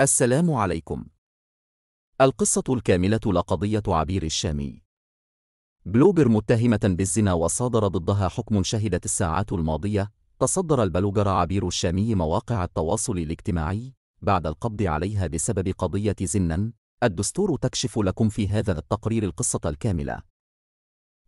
السلام عليكم. القصة الكاملة لقضية عبير الشامي. بلوبر متهمة بالزنا وصادر ضدها حكم شهدت الساعات الماضية، تصدر البلوجر عبير الشامي مواقع التواصل الاجتماعي بعد القبض عليها بسبب قضية زنا. الدستور تكشف لكم في هذا التقرير القصة الكاملة.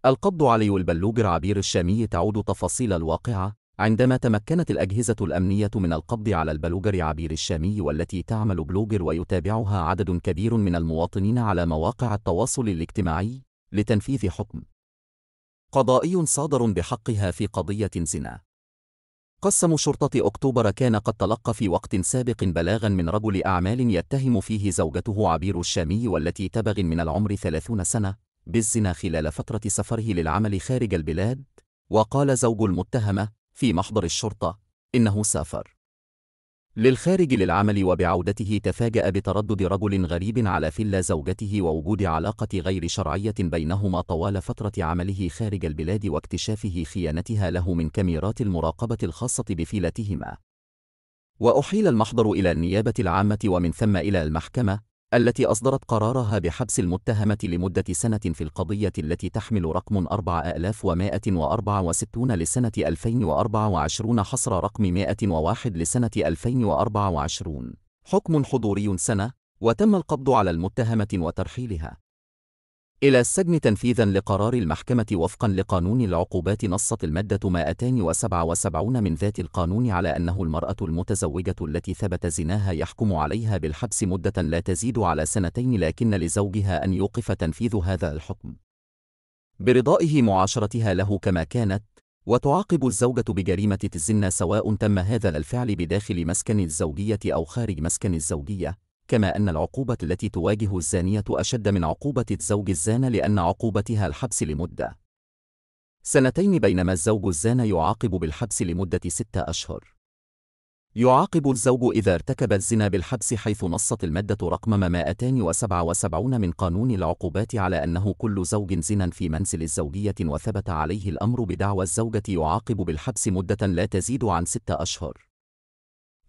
القبض علي البلوجر عبير الشامي تعود تفاصيل الواقعة عندما تمكنت الأجهزة الأمنية من القبض على البلوجر عبير الشامي والتي تعمل بلوجر ويتابعها عدد كبير من المواطنين على مواقع التواصل الاجتماعي لتنفيذ حكم قضائي صادر بحقها في قضية زنا قسم شرطة أكتوبر كان قد تلقى في وقت سابق بلاغا من رجل أعمال يتهم فيه زوجته عبير الشامي والتي تبغ من العمر 30 سنة بالزنا خلال فترة سفره للعمل خارج البلاد وقال زوج المتهمة في محضر الشرطة إنه سافر للخارج للعمل وبعودته تفاجأ بتردد رجل غريب على فيلا زوجته ووجود علاقة غير شرعية بينهما طوال فترة عمله خارج البلاد واكتشافه خيانتها له من كاميرات المراقبة الخاصة بفيلتهما وأحيل المحضر إلى النيابة العامة ومن ثم إلى المحكمة التي أصدرت قرارها بحبس المتهمة لمدة سنة في القضية التي تحمل رقم 4164 لسنة 2024 حصر رقم 101 لسنة 2024 حكم حضوري سنة وتم القبض على المتهمة وترحيلها إلى السجن تنفيذا لقرار المحكمة وفقا لقانون العقوبات نصت المادة 277 من ذات القانون على أنه المرأة المتزوجة التي ثبت زناها يحكم عليها بالحبس مدة لا تزيد على سنتين لكن لزوجها أن يوقف تنفيذ هذا الحكم برضائه معاشرتها له كما كانت وتعاقب الزوجة بجريمة الزنا سواء تم هذا الفعل بداخل مسكن الزوجية أو خارج مسكن الزوجية كما أن العقوبة التي تواجه الزانية أشد من عقوبة الزوج الزان لأن عقوبتها الحبس لمدة سنتين بينما الزوج الزان يعاقب بالحبس لمدة ستة أشهر. يعاقب الزوج إذا ارتكب الزنا بالحبس حيث نصت المادة رقم 277 من قانون العقوبات على أنه كل زوج زنا في منزل الزوجية وثبت عليه الأمر بدعوى الزوجة يعاقب بالحبس مدة لا تزيد عن ستة أشهر.